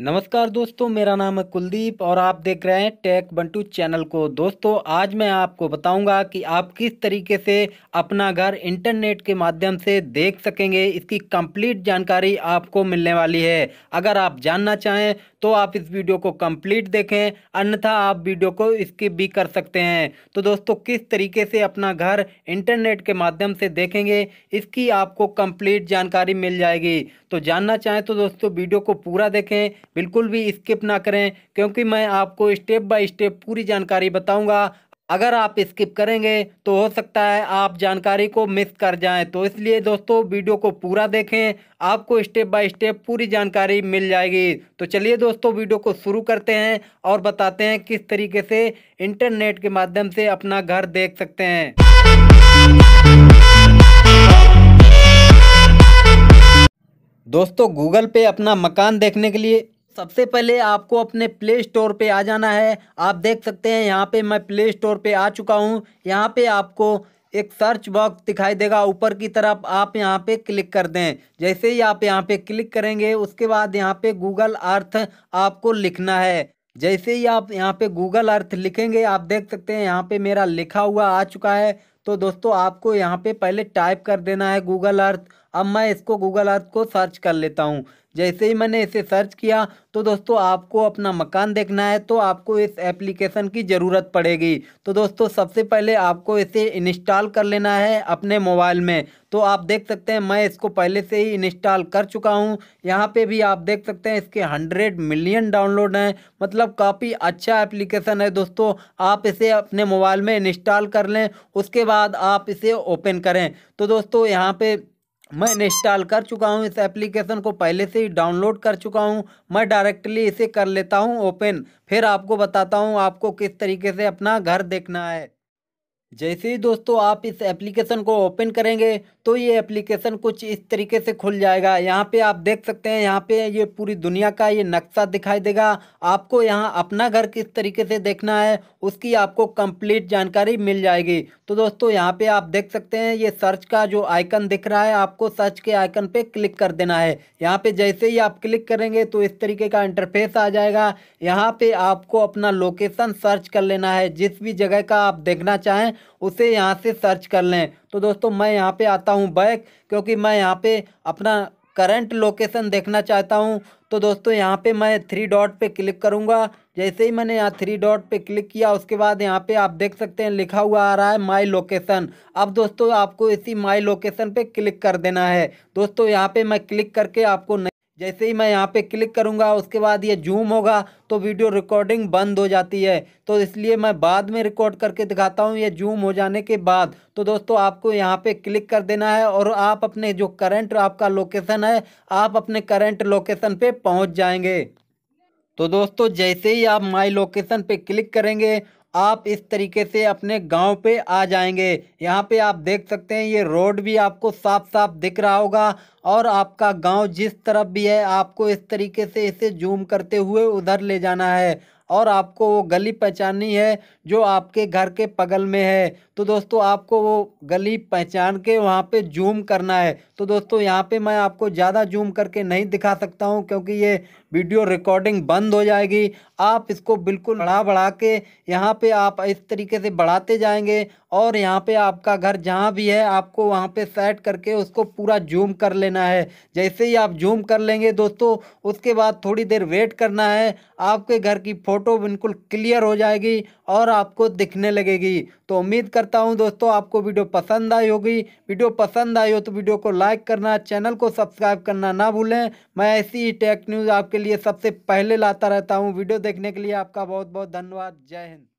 नमस्कार दोस्तों मेरा नाम है कुलदीप और आप देख रहे हैं टेक बंटू चैनल को दोस्तों आज मैं आपको बताऊंगा कि आप किस तरीके से अपना घर इंटरनेट के माध्यम से देख सकेंगे इसकी कंप्लीट जानकारी आपको मिलने वाली है अगर आप जानना चाहें तो आप इस वीडियो को कंप्लीट देखें अन्यथा आप वीडियो को स्किप भी कर सकते हैं तो दोस्तों किस तरीके से अपना घर इंटरनेट के माध्यम से देखेंगे इसकी आपको कंप्लीट जानकारी मिल जाएगी तो जानना चाहें तो दोस्तों वीडियो को पूरा देखें बिल्कुल भी स्किप ना करें क्योंकि मैं आपको स्टेप बाय स्टेप पूरी जानकारी बताऊंगा अगर आप स्किप करेंगे तो हो सकता है आप जानकारी को मिस कर जाएं तो इसलिए दोस्तों वीडियो को पूरा देखें आपको स्टेप बाय स्टेप पूरी जानकारी मिल जाएगी तो चलिए दोस्तों वीडियो को शुरू करते हैं और बताते हैं किस तरीके से इंटरनेट के माध्यम से अपना घर देख सकते हैं दोस्तों गूगल पे अपना मकान देखने के लिए सबसे पहले आपको अपने प्ले स्टोर पे आ जाना है आप देख सकते हैं यहाँ पे मैं प्ले स्टोर पे आ चुका हूँ यहाँ पे आपको एक सर्च बॉक्स दिखाई देगा ऊपर की तरफ आप यहाँ पे क्लिक कर दें जैसे ही आप यहाँ पे क्लिक करेंगे उसके बाद यहाँ पे गूगल अर्थ आपको लिखना है जैसे ही आप यहाँ पे गूगल अर्थ लिखेंगे आप देख सकते हैं यहाँ पे मेरा लिखा हुआ आ चुका है तो दोस्तों आपको यहाँ पे पहले टाइप कर देना है गूगल अर्थ अब मैं इसको गूगल अर्थ को सर्च कर लेता हूँ जैसे ही मैंने इसे सर्च किया तो दोस्तों आपको अपना मकान देखना है तो आपको इस एप्लीकेशन की ज़रूरत पड़ेगी तो दोस्तों सबसे पहले आपको इसे इंस्टॉल कर लेना है अपने मोबाइल में तो आप देख सकते हैं मैं इसको पहले से ही इंस्टॉल कर चुका हूं यहां पे भी आप देख सकते हैं इसके हंड्रेड मिलियन डाउनलोड हैं मतलब काफ़ी अच्छा एप्लीकेशन है दोस्तों आप इसे अपने मोबाइल में इंस्टॉल कर लें उसके बाद आप इसे ओपन करें तो दोस्तों यहाँ पर मैं इंस्टॉल कर चुका हूं इस एप्लीकेशन को पहले से ही डाउनलोड कर चुका हूं मैं डायरेक्टली इसे कर लेता हूं ओपन फिर आपको बताता हूं आपको किस तरीके से अपना घर देखना है जैसे ही दोस्तों आप इस एप्लीकेशन को ओपन करेंगे तो ये एप्लीकेशन कुछ इस तरीके से खुल जाएगा यहाँ पे आप देख सकते हैं यहाँ पे ये पूरी दुनिया का ये नक्शा दिखाई देगा आपको यहाँ अपना घर किस तरीके से देखना है उसकी आपको कंप्लीट जानकारी मिल जाएगी तो दोस्तों यहाँ पे आप देख सकते हैं ये सर्च का जो आइकन दिख रहा है आपको सर्च के आइकन पर क्लिक कर देना है यहाँ पर जैसे ही आप क्लिक करेंगे तो इस तरीके का इंटरफेस आ जाएगा यहाँ पर आपको अपना लोकेसन सर्च कर लेना है जिस भी जगह का आप देखना चाहें उसे यहाँ से सर्च कर लें तो दोस्तों मैं यहाँ पे आता हूँ बैक क्योंकि मैं यहाँ पे अपना करंट लोकेशन देखना चाहता हूँ तो दोस्तों यहाँ पे मैं थ्री डॉट पे क्लिक करूँगा जैसे ही मैंने यहाँ थ्री डॉट पे क्लिक किया उसके बाद यहाँ पे आप देख सकते हैं लिखा हुआ आ रहा है माई लोकेशन अब दोस्तों आपको इसी माई लोकेशन पे क्लिक कर देना है दोस्तों यहाँ पे मैं क्लिक करके आपको जैसे ही मैं यहाँ पे क्लिक करूँगा उसके बाद ये जूम होगा तो वीडियो रिकॉर्डिंग बंद हो जाती है तो इसलिए मैं बाद में रिकॉर्ड करके दिखाता हूँ ये जूम हो जाने के बाद तो दोस्तों आपको यहाँ पे क्लिक कर देना है और आप अपने जो करंट आपका लोकेशन है आप अपने करंट लोकेशन पे पहुँच जाएंगे तो दोस्तों जैसे ही आप माई लोकेशन पे क्लिक करेंगे आप इस तरीके से अपने गांव पे आ जाएंगे यहाँ पे आप देख सकते हैं ये रोड भी आपको साफ साफ दिख रहा होगा और आपका गांव जिस तरफ भी है आपको इस तरीके से इसे जूम करते हुए उधर ले जाना है और आपको वो गली पहचाननी है जो आपके घर के पगल में है तो दोस्तों आपको वो गली पहचान के वहाँ पे जूम करना है तो दोस्तों यहाँ पे मैं आपको ज़्यादा जूम करके नहीं दिखा सकता हूँ क्योंकि ये वीडियो रिकॉर्डिंग बंद हो जाएगी आप इसको बिल्कुल बढ़ा बढ़ा के यहाँ पे आप इस तरीके से बढ़ाते जाएंगे और यहाँ पे आपका घर जहाँ भी है आपको वहाँ पे सेट करके उसको पूरा जूम कर लेना है जैसे ही आप जूम कर लेंगे दोस्तों उसके बाद थोड़ी देर वेट करना है आपके घर की फ़ोटो बिल्कुल क्लियर हो जाएगी और आपको दिखने लगेगी तो उम्मीद करता हूँ दोस्तों आपको वीडियो पसंद आई होगी वीडियो पसंद आई हो तो वीडियो को लाइक करना चैनल को सब्सक्राइब करना ना भूलें मैं ऐसी ही टेक न्यूज़ आपके लिए सबसे पहले लाता रहता हूँ वीडियो देखने के लिए आपका बहुत बहुत धन्यवाद जय हिंद